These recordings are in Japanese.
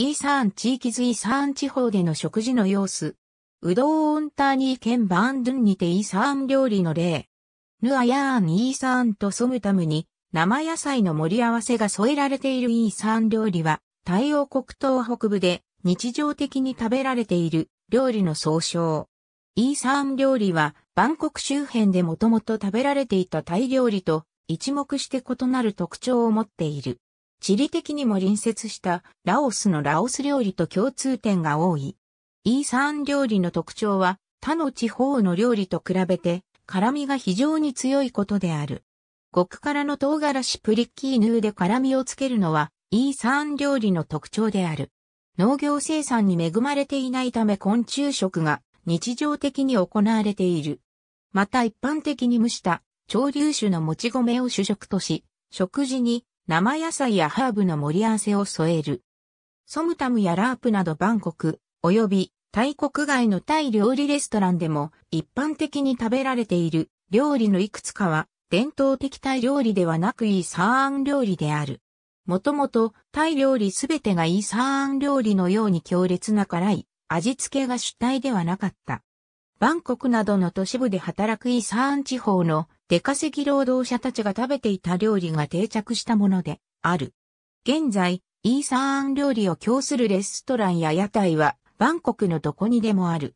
イーサーン地域図イーサーン地方での食事の様子。うどーオンターニー県バーンドゥンにてイーサーン料理の例。ヌアヤーンイーサーンとソムタムに生野菜の盛り合わせが添えられているイーサーン料理は、太陽国東北部で日常的に食べられている料理の総称。イーサーン料理は、バンコク周辺でもともと食べられていたタイ料理と一目して異なる特徴を持っている。地理的にも隣接したラオスのラオス料理と共通点が多い。イーサン料理の特徴は他の地方の料理と比べて辛味が非常に強いことである。極辛の唐辛子プリッキーヌーで辛味をつけるのはイーサン料理の特徴である。農業生産に恵まれていないため昆虫食が日常的に行われている。また一般的に蒸した潮流種のもち米を主食とし、食事に生野菜やハーブの盛り合わせを添える。ソムタムやラープなどバンコク、及びタイ国外のタイ料理レストランでも一般的に食べられている料理のいくつかは伝統的タイ料理ではなくイーサーン料理である。もともとタイ料理すべてがイーサーン料理のように強烈な辛い味付けが主体ではなかった。バンコクなどの都市部で働くイーサーン地方の出稼ぎ労働者たちが食べていた料理が定着したものである。現在、イーサーン料理を供するレストランや屋台は、バンコクのどこにでもある。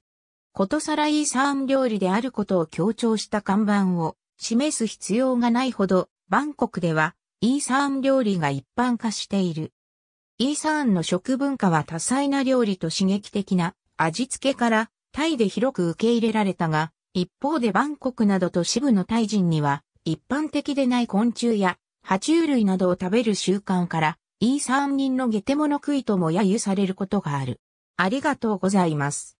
ことさらイーサーン料理であることを強調した看板を示す必要がないほど、バンコクではイーサーン料理が一般化している。イーサーンの食文化は多彩な料理と刺激的な味付けからタイで広く受け入れられたが、一方でバンコクなど都市部のタイ人には、一般的でない昆虫や、爬虫類などを食べる習慣から、イーサ人のゲテモノ食いとも揶揄されることがある。ありがとうございます。